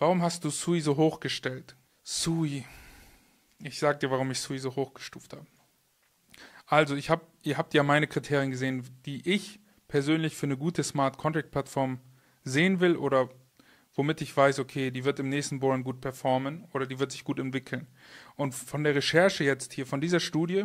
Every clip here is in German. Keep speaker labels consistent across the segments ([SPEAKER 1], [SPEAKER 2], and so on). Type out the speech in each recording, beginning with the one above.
[SPEAKER 1] Warum hast du Sui so hochgestellt? Sui. Ich sag dir, warum ich Sui so hochgestuft habe. Also, ich hab, ihr habt ja meine Kriterien gesehen, die ich persönlich für eine gute Smart Contract Plattform sehen will oder womit ich weiß, okay, die wird im nächsten Bohren gut performen oder die wird sich gut entwickeln. Und von der Recherche jetzt hier, von dieser Studie,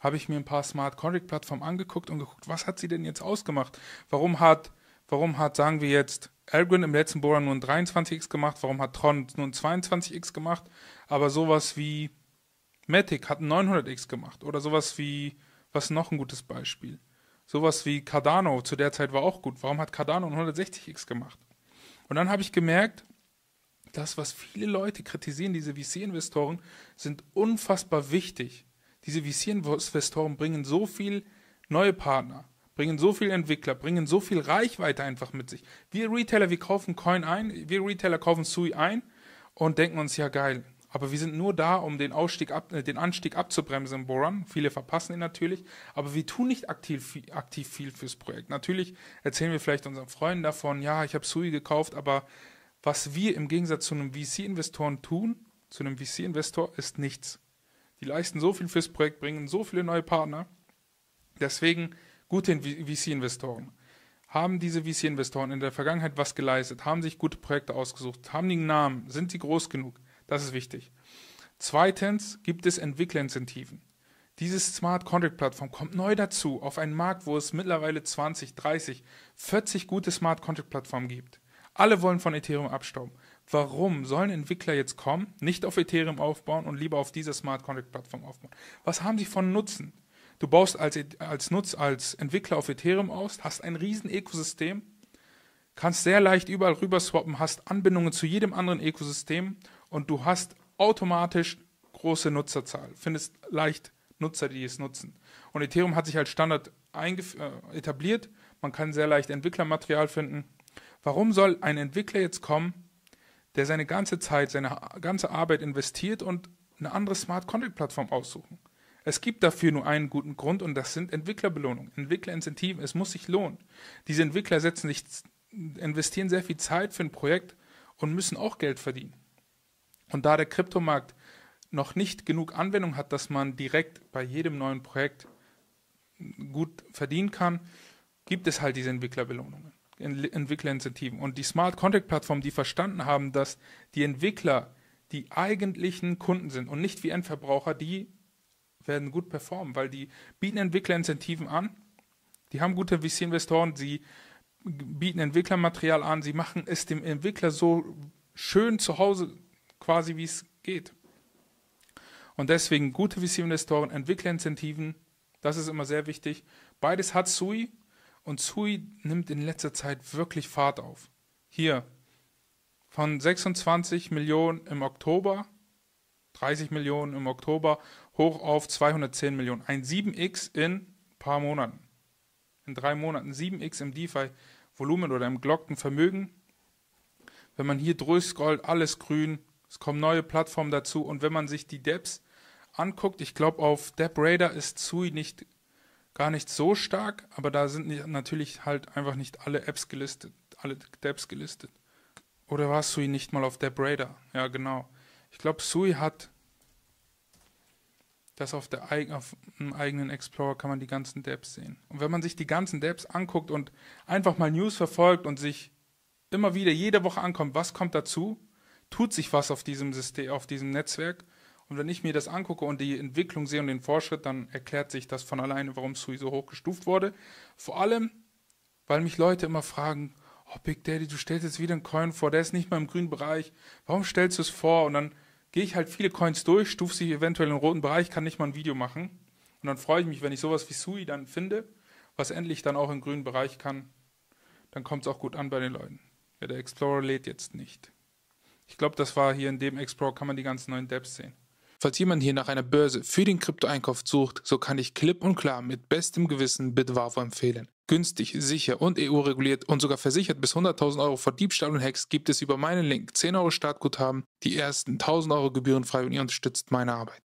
[SPEAKER 1] habe ich mir ein paar Smart Contract Plattformen angeguckt und geguckt, was hat sie denn jetzt ausgemacht? Warum hat, warum hat, sagen wir jetzt, Elgin im letzten Bohrer nur ein 23x gemacht? Warum hat Tron nur ein 22x gemacht? Aber sowas wie Matic hat ein 900x gemacht. Oder sowas wie, was noch ein gutes Beispiel? Sowas wie Cardano zu der Zeit war auch gut. Warum hat Cardano ein 160x gemacht? Und dann habe ich gemerkt, das, was viele Leute kritisieren, diese VC-Investoren, sind unfassbar wichtig. Diese VC-Investoren bringen so viel neue Partner bringen so viel Entwickler, bringen so viel Reichweite einfach mit sich. Wir Retailer, wir kaufen Coin ein, wir Retailer kaufen Sui ein und denken uns, ja geil, aber wir sind nur da, um den, Ausstieg ab, äh, den Anstieg abzubremsen im Boron. Viele verpassen ihn natürlich, aber wir tun nicht aktiv, aktiv viel fürs Projekt. Natürlich erzählen wir vielleicht unseren Freunden davon, ja, ich habe Sui gekauft, aber was wir im Gegensatz zu einem VC-Investoren tun, zu einem VC-Investor, ist nichts. Die leisten so viel fürs Projekt, bringen so viele neue Partner. Deswegen gute VC-Investoren. Haben diese VC-Investoren in der Vergangenheit was geleistet? Haben sich gute Projekte ausgesucht? Haben die einen Namen? Sind sie groß genug? Das ist wichtig. Zweitens gibt es Entwicklerinzentiven. Diese Smart Contract Plattform kommt neu dazu auf einen Markt, wo es mittlerweile 20, 30, 40 gute Smart Contract Plattformen gibt. Alle wollen von Ethereum abstauben. Warum sollen Entwickler jetzt kommen, nicht auf Ethereum aufbauen und lieber auf dieser Smart Contract Plattform aufbauen? Was haben sie von Nutzen? Du baust als, als Nutz, als Entwickler auf Ethereum aus, hast ein riesen Ökosystem, kannst sehr leicht überall rüber swappen, hast Anbindungen zu jedem anderen Ökosystem und du hast automatisch große Nutzerzahl, findest leicht Nutzer, die es nutzen. Und Ethereum hat sich als Standard äh, etabliert. Man kann sehr leicht Entwicklermaterial finden. Warum soll ein Entwickler jetzt kommen, der seine ganze Zeit, seine ganze Arbeit investiert und eine andere Smart Contract Plattform aussuchen? Es gibt dafür nur einen guten Grund und das sind Entwicklerbelohnungen, Entwicklerinzentiven. Es muss sich lohnen. Diese Entwickler setzen sich, investieren sehr viel Zeit für ein Projekt und müssen auch Geld verdienen. Und da der Kryptomarkt noch nicht genug Anwendung hat, dass man direkt bei jedem neuen Projekt gut verdienen kann, gibt es halt diese Entwicklerbelohnungen, Entwicklerinzentiven. Und die Smart Contract Plattformen, die verstanden haben, dass die Entwickler die eigentlichen Kunden sind und nicht wie Endverbraucher, die werden gut performen, weil die bieten Entwicklerinzentiven an, die haben gute VC-Investoren, sie bieten Entwicklermaterial an, sie machen es dem Entwickler so schön zu Hause quasi, wie es geht. Und deswegen gute VC-Investoren, Entwicklerinzentiven, das ist immer sehr wichtig. Beides hat Sui und Sui nimmt in letzter Zeit wirklich Fahrt auf. Hier von 26 Millionen im Oktober 30 Millionen im Oktober hoch auf 210 Millionen. Ein 7x in ein paar Monaten. In drei Monaten 7x im DeFi-Volumen oder im gelockten Vermögen. Wenn man hier durchscrollt, alles grün. Es kommen neue Plattformen dazu. Und wenn man sich die Dapps anguckt, ich glaube, auf Depp Raider ist Sui nicht, gar nicht so stark, aber da sind nicht, natürlich halt einfach nicht alle Apps gelistet, alle Dapps gelistet. Oder war Sui nicht mal auf DappRadar? Ja, genau. Ich glaube, Sui hat das auf, der, auf dem eigenen Explorer kann man die ganzen Dapps sehen. Und wenn man sich die ganzen Dapps anguckt und einfach mal News verfolgt und sich immer wieder jede Woche ankommt, was kommt dazu, tut sich was auf diesem System, auf diesem Netzwerk. Und wenn ich mir das angucke und die Entwicklung sehe und den Fortschritt, dann erklärt sich das von alleine, warum Sui so hoch gestuft wurde. Vor allem, weil mich Leute immer fragen, oh Big Daddy, du stellst jetzt wieder einen Coin vor, der ist nicht mal im grünen Bereich. Warum stellst du es vor? Und dann gehe ich halt viele Coins durch, stufe sie eventuell in den roten Bereich, kann nicht mal ein Video machen. Und dann freue ich mich, wenn ich sowas wie Sui dann finde, was endlich dann auch im grünen Bereich kann. Dann kommt es auch gut an bei den Leuten. Ja, der Explorer lädt jetzt nicht. Ich glaube, das war hier in dem Explorer, kann man die ganzen neuen Depths sehen. Falls jemand hier nach einer Börse für den Kryptoeinkauf sucht, so kann ich klipp und klar mit bestem Gewissen Bitwavo empfehlen. Günstig, sicher und EU-reguliert und sogar versichert bis 100.000 Euro vor Diebstahl und Hacks gibt es über meinen Link 10 Euro Startguthaben, die ersten 1.000 Euro gebührenfrei und ihr unterstützt meine Arbeit.